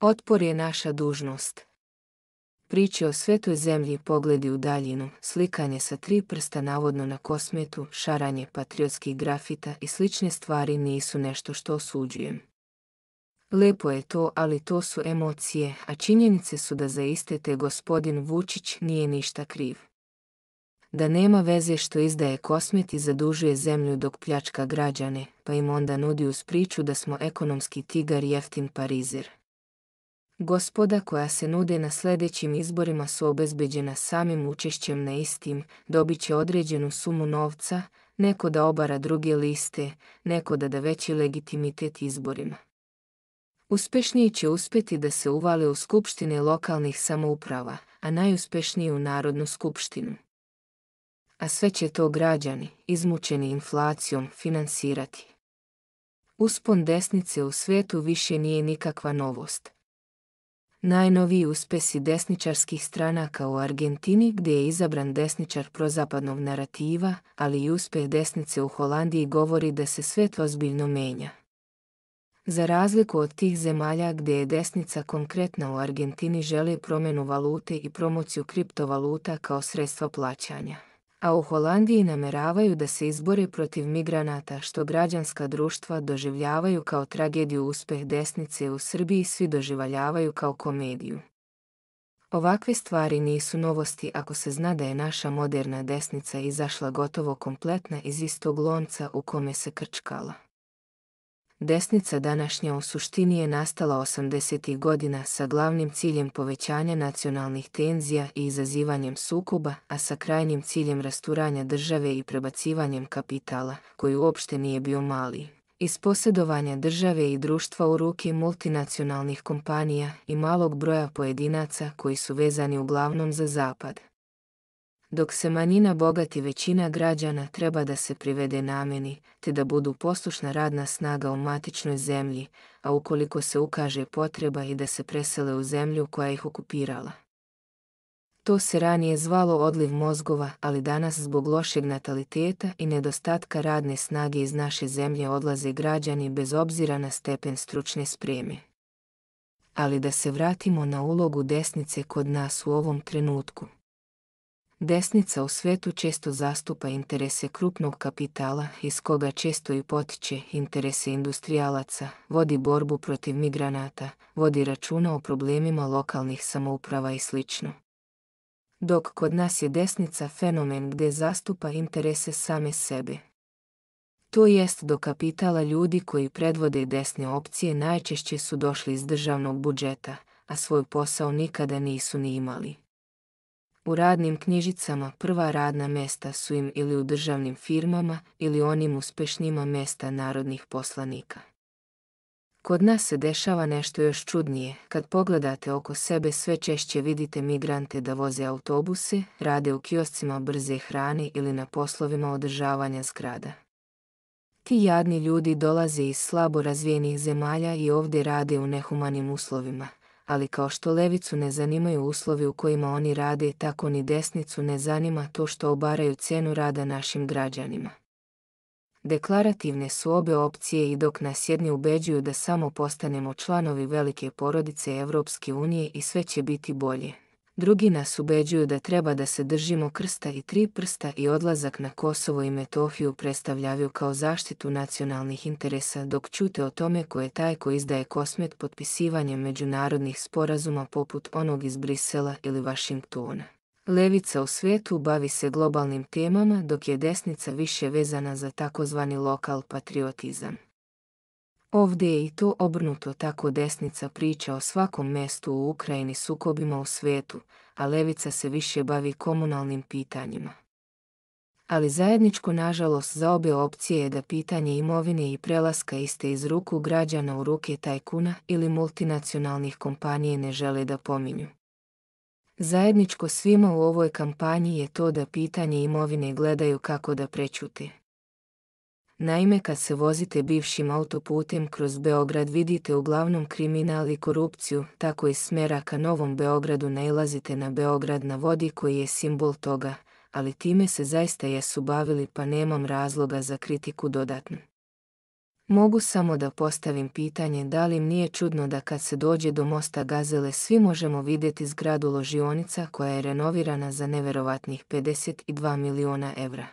Otpor je naša dužnost. Priče o svetoj zemlji pogledi u daljinu, slikanje sa tri prsta navodno na kosmetu, šaranje patriotskih grafita i slične stvari nisu nešto što osuđujem. Lepo je to, ali to su emocije, a činjenice su da za iste te gospodin Vučić nije ništa kriv. Da nema veze što izdaje kosmet i zadužuje zemlju dok pljačka građane, pa im onda nudi uz priču da smo ekonomski tigar jeftin parizer. Gospoda koja se nude na sljedećim izborima su obezbeđena samim učešćem na istim, dobit će određenu sumu novca, neko da obara druge liste, neko da da veći legitimitet izborima. Uspješniji će uspjeti da se uvale u skupštine lokalnih samouprava, a najuspješniji u Narodnu skupštinu. A sve će to građani, izmučeni inflacijom, finansirati. Uspon desnice u svijetu više nije nikakva novost, Najnoviji uspesi desničarskih stranaka u Argentini gdje je izabran desničar prozapadnog narativa, ali i uspjeh desnice u Holandiji govori da se to ozbiljno menja. Za razliku od tih zemalja gdje je desnica konkretna u Argentini želi promjenu valute i promociju kriptovaluta kao sredstva plaćanja a u Holandiji nameravaju da se izbore protiv migranata što građanska društva doživljavaju kao tragediju uspeh desnice u Srbiji svi doživaljavaju kao komediju. Ovakve stvari nisu novosti ako se zna da je naša moderna desnica izašla gotovo kompletna iz istog lonca u kome se krčkala. Desnica današnja u suštini je nastala 80. godina sa glavnim ciljem povećanja nacionalnih tenzija i izazivanjem sukoba, a sa krajnjim ciljem rasturanja države i prebacivanjem kapitala, koji uopšte nije bio mali. Iz posjedovanja države i društva u ruke multinacionalnih kompanija i malog broja pojedinaca koji su vezani uglavnom za zapad. Dok se manjina bogati većina građana treba da se privede nameni, te da budu poslušna radna snaga u matičnoj zemlji, a ukoliko se ukaže potreba i da se presele u zemlju koja ih okupirala. To se ranije zvalo odliv mozgova, ali danas zbog lošeg nataliteta i nedostatka radne snage iz naše zemlje odlaze građani bez obzira na stepen stručne spreme. Ali da se vratimo na ulogu desnice kod nas u ovom trenutku. Desnica u svetu često zastupa interese krupnog kapitala, iz koga često i potiče interese industrijalaca, vodi borbu protiv migranata, vodi računa o problemima lokalnih samouprava i sl. Dok kod nas je desnica fenomen gdje zastupa interese same sebe. To jest do kapitala ljudi koji predvode desne opcije najčešće su došli iz državnog budžeta, a svoj posao nikada nisu ni imali. U radnim knjižicama prva radna mesta su im ili u državnim firmama ili onim uspešnjima mesta narodnih poslanika. Kod nas se dešava nešto još čudnije. Kad pogledate oko sebe sve češće vidite migrante da voze autobuse, rade u kioscima brze hrane ili na poslovima održavanja zgrada. Ti jadni ljudi dolaze iz slabo razvijenih zemalja i ovdje rade u nehumanim uslovima ali kao što levicu ne zanimaju uslovi u kojima oni rade, tako ni desnicu ne zanima to što obaraju cenu rada našim građanima. Deklarativne su obe opcije i dok nas jedni ubeđuju da samo postanemo članovi velike porodice Evropske unije i sve će biti bolje, drugi nas ubeđuju da treba da se držimo krsta i tri prsta i odlazak na Kosovo i Metofiju predstavljavaju kao zaštitu nacionalnih interesa dok čute o tome ko je taj ko izdaje kosmet potpisivanjem međunarodnih sporazuma poput onog iz Brisela ili Vašingtona. Levica u svijetu bavi se globalnim temama dok je desnica više vezana za takozvani lokal patriotizam. Ovdje je i to obrnuto tako desnica priča o svakom mestu u Ukrajini sukobima u svijetu, a levica se više bavi komunalnim pitanjima. Ali zajedničko nažalost za obe opcije je da pitanje imovine i prelaska iste iz ruku građana u ruke tajkuna ili multinacionalnih kompanije ne žele da pominju. Zajedničko svima u ovoj kampanji je to da pitanje imovine gledaju kako da prećute. Naime, kad se vozite bivšim autoputem kroz Beograd vidite uglavnom kriminal i korupciju, tako iz smera ka Novom Beogradu nailazite na Beograd na vodi koji je simbol toga, ali time se zaista jesu bavili pa nemam razloga za kritiku dodatnu. Mogu samo da postavim pitanje da li im nije čudno da kad se dođe do mosta Gazele svi možemo vidjeti zgradu ložionica koja je renovirana za neverovatnih 52 miliona evra.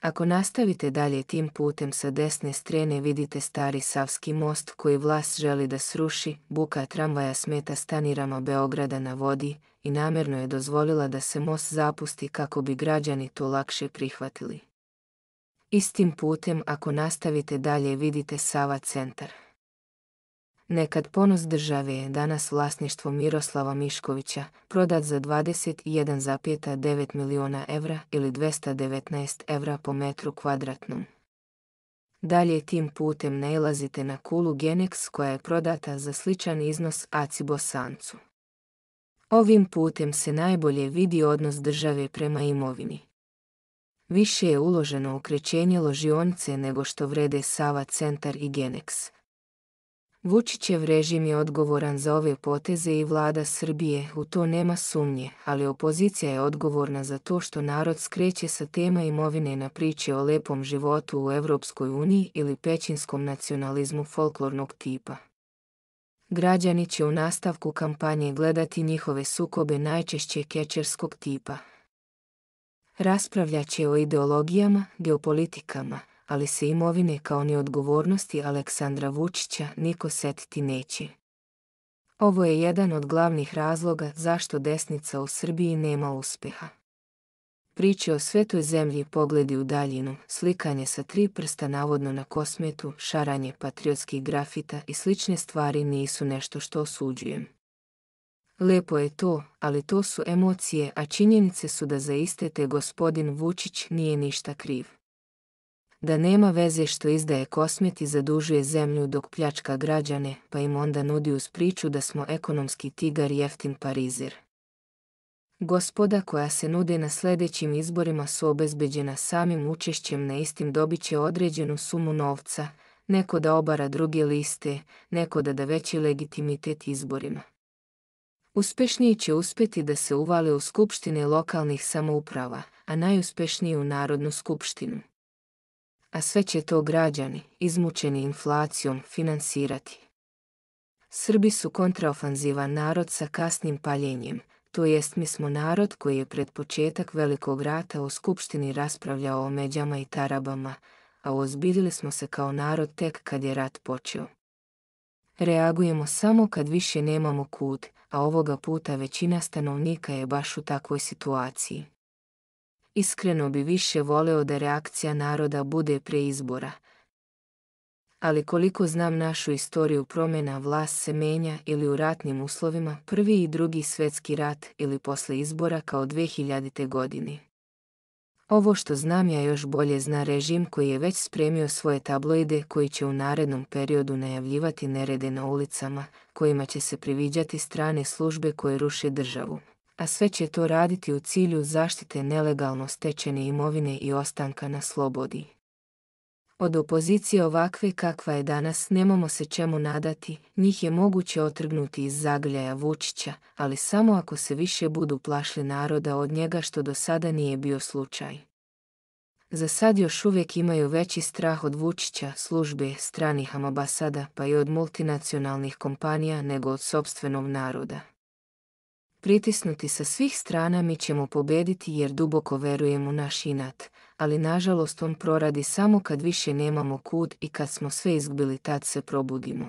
Ako nastavite dalje tim putem sa desne strane vidite stari Savski most koji vlast želi da sruši, buka tramvaja smeta stanirama Beograda na vodi i namjerno je dozvolila da se most zapusti kako bi građani to lakše prihvatili. Istim putem ako nastavite dalje vidite Sava centar. Nekad ponos države je danas vlasništvo Miroslava Miškovića, prodat za 21,9 miliona evra ili 219 evra po metru kvadratnom. Dalje tim putem nailazite na kulu Genex koja je prodata za sličan iznos Acibo Sancu. Ovim putem se najbolje vidi odnos države prema imovini. Više je uloženo u krećenje ložionice nego što vrede Sava centar i Genex. Vučićev režim je odgovoran za ove poteze i vlada Srbije, u to nema sumnje, ali opozicija je odgovorna za to što narod skreće sa tema imovine na priče o lepom životu u Evropskoj uniji ili pećinskom nacionalizmu folklornog tipa. Građani će u nastavku kampanje gledati njihove sukobe najčešće kečerskog tipa. Raspravljaće o ideologijama, geopolitikama, ali se imovine kao ni odgovornosti Aleksandra Vučića niko setiti neće. Ovo je jedan od glavnih razloga zašto desnica u Srbiji nema uspjeha. Priče o svetoj zemlji pogledi u daljinu, slikanje sa tri prsta navodno na kosmetu, šaranje patriotskih grafita i slične stvari nisu nešto što osuđujem. Lepo je to, ali to su emocije, a činjenice su da za iste te gospodin Vučić nije ništa kriv da nema veze što izdaje kosmet i zadužuje zemlju dok pljačka građane, pa im onda nudi uz priču da smo ekonomski tigar jeftin parizir. Gospoda koja se nude na sljedećim izborima su obezbeđena samim učešćem na istim dobit će određenu sumu novca, neko da obara druge liste, neko da da veći legitimitet izborima. Uspešniji će uspjeti da se uvale u skupštine lokalnih samouprava, a najuspješniji u Narodnu skupštinu a sve će to građani, izmučeni inflacijom, finansirati. Srbi su kontraofanziva narod sa kasnim paljenjem, to jest mi smo narod koji je pred početak Velikog rata u Skupštini raspravljao o međama i tarabama, a ozbiljili smo se kao narod tek kad je rat počeo. Reagujemo samo kad više nemamo kud, a ovoga puta većina stanovnika je baš u takvoj situaciji. Iskreno bi više voleo da reakcija naroda bude pre izbora. Ali koliko znam našu istoriju promjena vlast se menja ili u ratnim uslovima prvi i drugi svetski rat ili posle izbora kao 2000. godini. Ovo što znam ja još bolje zna režim koji je već spremio svoje tabloide koji će u narednom periodu najavljivati nerede na ulicama, kojima će se priviđati strane službe koje ruše državu a sve će to raditi u cilju zaštite nelegalno stečene imovine i ostanka na slobodi. Od opozicije ovakve kakva je danas nemamo se čemu nadati, njih je moguće otrgnuti iz zagljaja Vučića, ali samo ako se više budu plašli naroda od njega što do sada nije bio slučaj. Za sad još uvijek imaju veći strah od Vučića, službe, stranih ambasada pa i od multinacionalnih kompanija nego od sobstvenog naroda. Pritisnuti sa svih strana mi ćemo pobediti jer duboko u naš inat, ali nažalost on proradi samo kad više nemamo kud i kad smo sve izgubili tad se probudimo.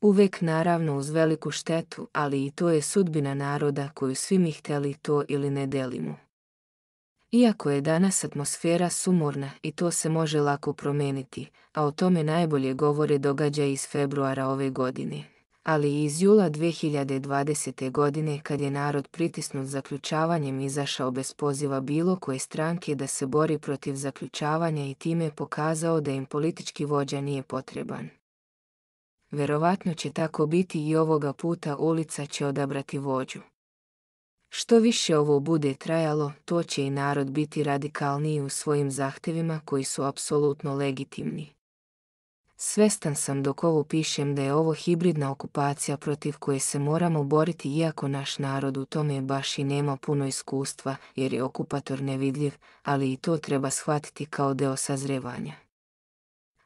Uvek naravno uz veliku štetu, ali i to je sudbina naroda koju svi mi hteli to ili ne delimo. Iako je danas atmosfera sumorna i to se može lako promeniti, a o tome najbolje govore događaj iz februara ove godine ali iz jula 2020. godine kad je narod pritisnut zaključavanjem izašao bez poziva bilo koje stranke da se bori protiv zaključavanja i time pokazao da im politički vođa nije potreban. Verovatno će tako biti i ovoga puta ulica će odabrati vođu. Što više ovo bude trajalo, to će i narod biti radikalniji u svojim zahtjevima koji su apsolutno legitimni. Svestan sam dok ovo pišem da je ovo hibridna okupacija protiv koje se moramo boriti iako naš narod u tome baš i nema puno iskustva jer je okupator nevidljiv, ali i to treba shvatiti kao deo sazrevanja.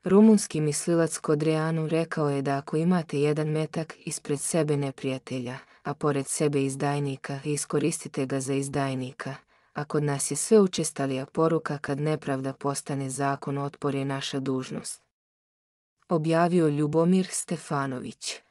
Rumunski mislilac Kodreanu rekao je da ako imate jedan metak ispred sebe neprijatelja, a pored sebe izdajnika, iskoristite ga za izdajnika, a kod nas je sve učestalija poruka kad nepravda postane zakon otpor je naša dužnost objavio Ljubomir Stefanović.